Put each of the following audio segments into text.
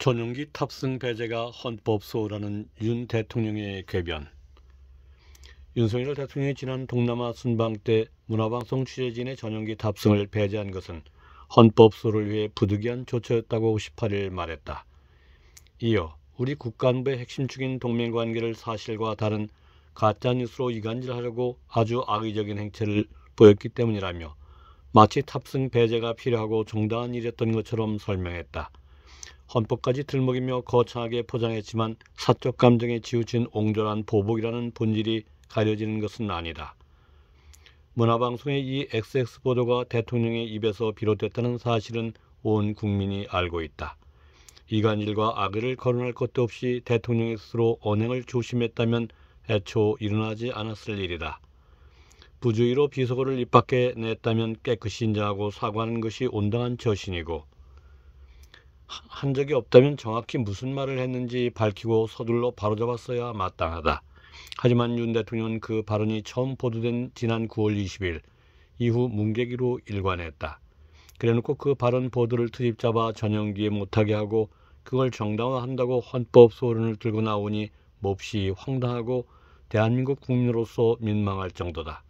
전용기 탑승 배제가 헌법 소홀하는 윤 대통령의 궤변 윤석열 대통령이 지난 동남아 순방 때 문화방송 취재진의 전용기 탑승을 배제한 것은 헌법 소를 위해 부득이한 조처였다고 5 8일 말했다. 이어 우리 국간부의 핵심축인 동맹관계를 사실과 다른 가짜뉴스로 이간질하려고 아주 악의적인 행태를 보였기 때문이라며 마치 탑승 배제가 필요하고 정당한 일이었던 것처럼 설명했다. 헌법까지 들먹이며 거창하게 포장했지만 사적 감정에 치우친 옹졸한 보복이라는 본질이 가려지는 것은 아니다. 문화방송의 이 XX 보도가 대통령의 입에서 비롯됐다는 사실은 온 국민이 알고 있다. 이간질과 악의를 거론할 것도 없이 대통령이 스스로 언행을 조심했다면 애초 일어나지 않았을 일이다. 부주의로 비속어를 입 밖에 냈다면 깨끗이 인정하고 사과하는 것이 온당한 처신이고 한 적이 없다면 정확히 무슨 말을 했는지 밝히고 서둘러 바로잡았어야 마땅하다. 하지만 윤 대통령은 그 발언이 처음 보도된 지난 9월 20일 이후 문계기로 일관했다. 그래놓고 그 발언 보도를 트집잡아 전형기에 못하게 하고 그걸 정당화한다고 헌법 소원을 들고 나오니 몹시 황당하고 대한민국 국민으로서 민망할 정도다.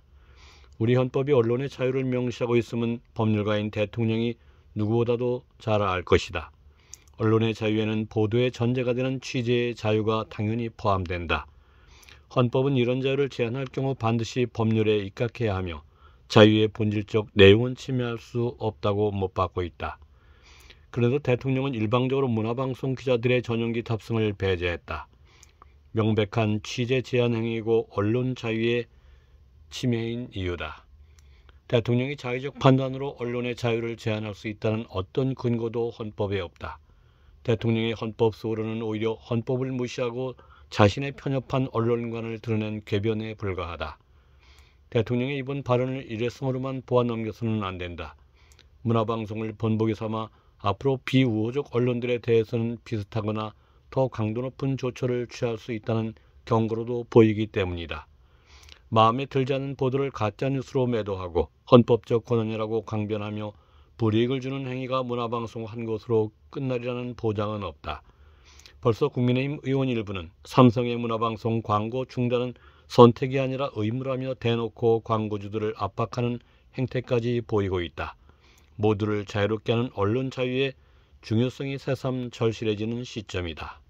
우리 헌법이 언론의 자유를 명시하고 있음은 법률가인 대통령이 누구보다도 잘 알 것이다. 언론의 자유에는 보도의 전제가 되는 취재의 자유가 당연히 포함된다. 헌법은 이런 자유를 제한할 경우 반드시 법률에 입각해야 하며 자유의 본질적 내용은 침해할 수 없다고 못 받고 있다. 그래서 대통령은 일방적으로 문화방송 기자들의 전용기 탑승을 배제했다. 명백한 취재 제한 행위고 언론 자유의 침해인 이유다. 대통령이 자의적 판단으로 언론의 자유를 제한할 수 있다는 어떤 근거도 헌법에 없다. 대통령의 헌법 소원은 오히려 헌법을 무시하고 자신의 편협한 언론관을 드러낸 궤변에 불과하다. 대통령의 이번 발언을 일회성으로만 보아 넘겨서는 안 된다. 문화방송을 번복에 삼아 앞으로 비우호적 언론들에 대해서는 비슷하거나 더 강도 높은 조처를 취할 수 있다는 경고로도 보이기 때문이다. 마음에 들지 않은 보도를 가짜뉴스로 매도하고 헌법적 권한이라고 강변하며 불이익을 주는 행위가 문화방송 한곳으로 끝날이라는 보장은 없다. 벌써 국민의힘 의원 일부는 삼성의 문화방송 광고 중단은 선택이 아니라 의무라며 대놓고 광고주들을 압박하는 행태까지 보이고 있다. 모두를 자유롭게 하는 언론 자유의 중요성이 새삼 절실해지는 시점이다.